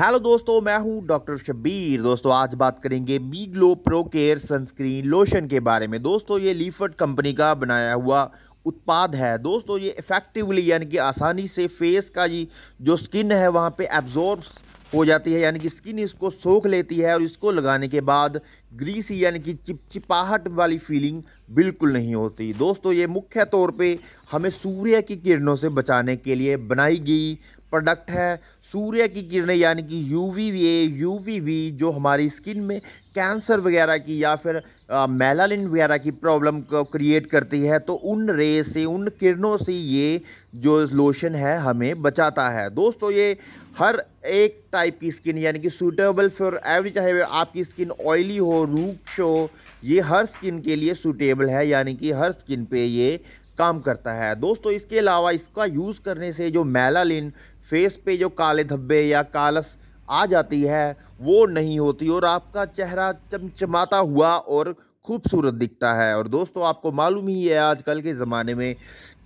hello दोस्तों मैं हूं डॉक्टर शब्बीर दोस्तों आज बात करेंगे मी glow pro care sunscreen lotion के बारे में दोस्तों ये लीफर्ट कंपनी का बनाया हुआ उत्पाद है दोस्तों ये इफ़ेक्टिवली यानी कि आसानी से फेस का जी जो स्किन है वहाँ पे एब्जॉर्ब हो जाती है यानी कि स्किन इसको सोख लेती है और इसको लगाने के बाद ग्रीसी यानी कि चिपचिपाहट वाली फीलिंग बिल्कुल नहीं होती दोस्तों ये मुख्य तौर पे हमें सूर्य की किरणों से बचाने के लिए बनाई गई प्रोडक्ट है सूर्य की किरणें यानी कि U V A U V जो हमारी स्किन में कैंसर वगैरह की या फिर मेलालिन वगैरह की प्रॉब्लम को क्रिएट करती है तो उन रे से उन किरणों से ये जो लोशन है हमें बचाता है दोस्तों ये हर एक टाइप की स्किन यानी कि सूटेबल फॉर एवरी चाहे आपकी स्किन ऑयली हो रूक्ष हो ये हर स्किन के लिए सूटेबल है यानी कि हर स्किन पर ये काम करता है दोस्तों इसके अलावा इसका यूज़ करने से जो मेलालिन फेस पे जो काले धब्बे या कालस आ जाती है वो नहीं होती और आपका चेहरा चमचमाता हुआ और खूबसूरत दिखता है और दोस्तों आपको मालूम ही है आजकल के ज़माने में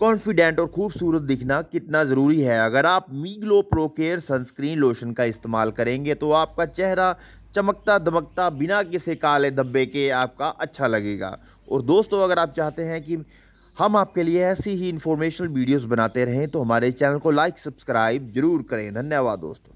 कॉन्फिडेंट और खूबसूरत दिखना कितना ज़रूरी है अगर आप Meglow Procare pro care sunscreen lotion का इस्तेमाल करेंगे तो आपका चेहरा चमकता दमकता बिना किसी काले धब्बे के आपका अच्छा लगेगा और दोस्तों अगर आप चाहते हैं कि हम आपके लिए ऐसी ही इन्फॉर्मेशनल वीडियोस बनाते रहें तो हमारे चैनल को लाइक सब्सक्राइब जरूर करें धन्यवाद दोस्तों